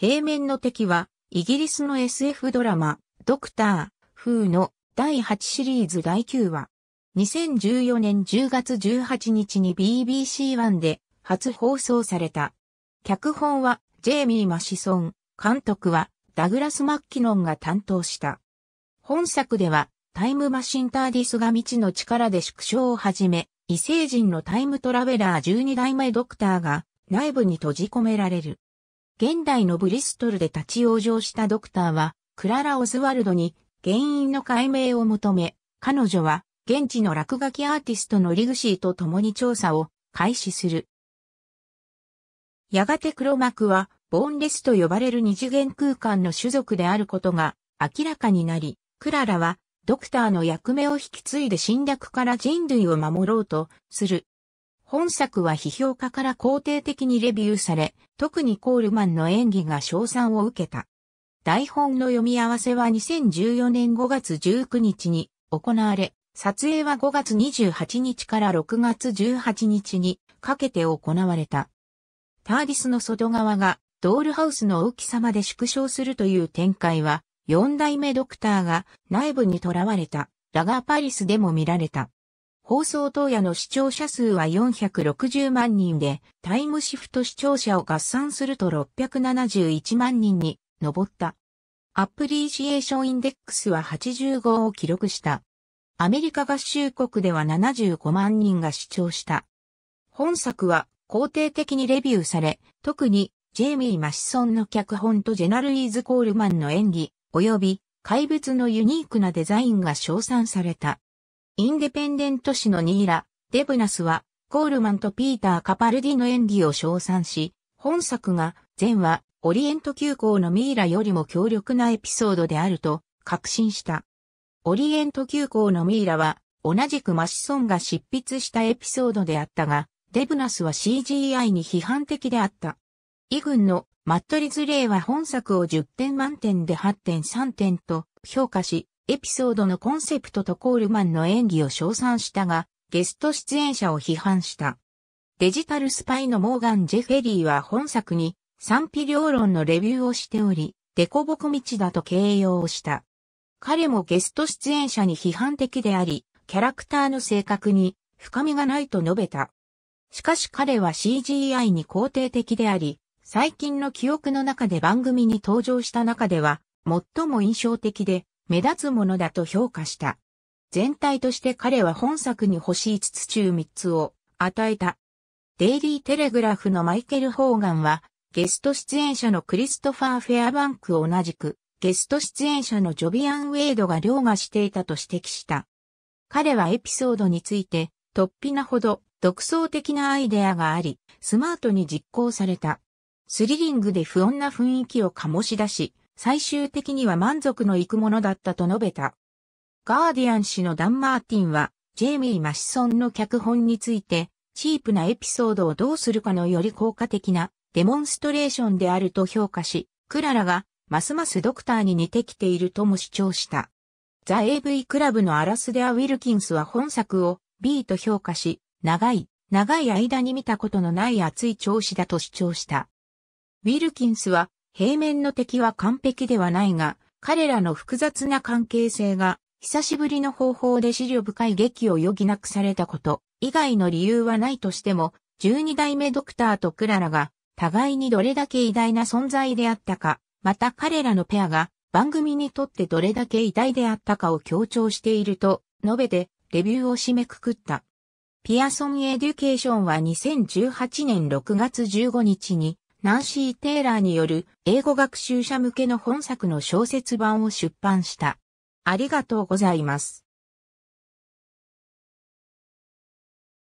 平面の敵は、イギリスの SF ドラマ、ドクター、風の第8シリーズ第9話。2014年10月18日に BBC1 で初放送された。脚本はジェイミー・マシソン、監督はダグラス・マッキノンが担当した。本作ではタイムマシンターディスが未知の力で縮小をはじめ、異星人のタイムトラベラー12代目ドクターが内部に閉じ込められる。現代のブリストルで立ち往生したドクターは、クララ・オズワルドに原因の解明を求め、彼女は現地の落書きアーティストのリグシーと共に調査を開始する。やがて黒幕は、ボーンレスと呼ばれる二次元空間の種族であることが明らかになり、クララはドクターの役目を引き継いで侵略から人類を守ろうとする本作は批評家から肯定的にレビューされ、特にコールマンの演技が称賛を受けた。台本の読み合わせは2014年5月19日に行われ、撮影は5月28日から6月18日にかけて行われた。ターディスの外側がドールハウスの大きさまで縮小するという展開は、4代目ドクターが内部に囚われたラガーパリスでも見られた。放送当夜の視聴者数は460万人で、タイムシフト視聴者を合算すると671万人に上った。アプリシエーションインデックスは85を記録した。アメリカ合衆国では75万人が視聴した。本作は肯定的にレビューされ、特にジェイミー・マシソンの脚本とジェナルイーズ・コールマンの演技、及び怪物のユニークなデザインが称賛された。インデペンデント誌のニーラ、デブナスは、コールマンとピーター・カパルディの演技を称賛し、本作が、前話、オリエント急行のミイラよりも強力なエピソードであると、確信した。オリエント急行のミイラは、同じくマシソンが執筆したエピソードであったが、デブナスは CGI に批判的であった。インのマットリズレイは本作を10点満点で8.3点と評価し、エピソードのコンセプトとコールマンの演技を称賛したが、ゲスト出演者を批判した。デジタルスパイのモーガン・ジェフェリーは本作に賛否両論のレビューをしており、デコボコ道だと形容をした。彼もゲスト出演者に批判的であり、キャラクターの性格に深みがないと述べた。しかし彼は CGI に肯定的であり、最近の記憶の中で番組に登場した中では、最も印象的で、目立つものだと評価した。全体として彼は本作に星5つ中3つを与えた。デイリー・テレグラフのマイケル・ホーガンは、ゲスト出演者のクリストファー・フェアバンクを同じく、ゲスト出演者のジョビアン・ウェイドが凌駕していたと指摘した。彼はエピソードについて、突飛なほど独創的なアイデアがあり、スマートに実行された。スリリングで不穏な雰囲気を醸し出し、最終的には満足のいくものだったと述べた。ガーディアン氏のダン・マーティンは、ジェイミー・マシソンの脚本について、チープなエピソードをどうするかのより効果的なデモンストレーションであると評価し、クララがますますドクターに似てきているとも主張した。ザ・ AV クラブのアラスデア・ウィルキンスは本作を B と評価し、長い、長い間に見たことのない熱い調子だと主張した。ウィルキンスは平面の敵は完璧ではないが、彼らの複雑な関係性が、久しぶりの方法で資料深い劇を余儀なくされたこと、以外の理由はないとしても、12代目ドクターとクララが、互いにどれだけ偉大な存在であったか、また彼らのペアが、番組にとってどれだけ偉大であったかを強調していると、述べて、レビューを締めくくった。ピアソンエデュケーションは2018年6月15日にナンシー・テイラーによる英語学習者向けの本作の小説版を出版した。ありがとうございます。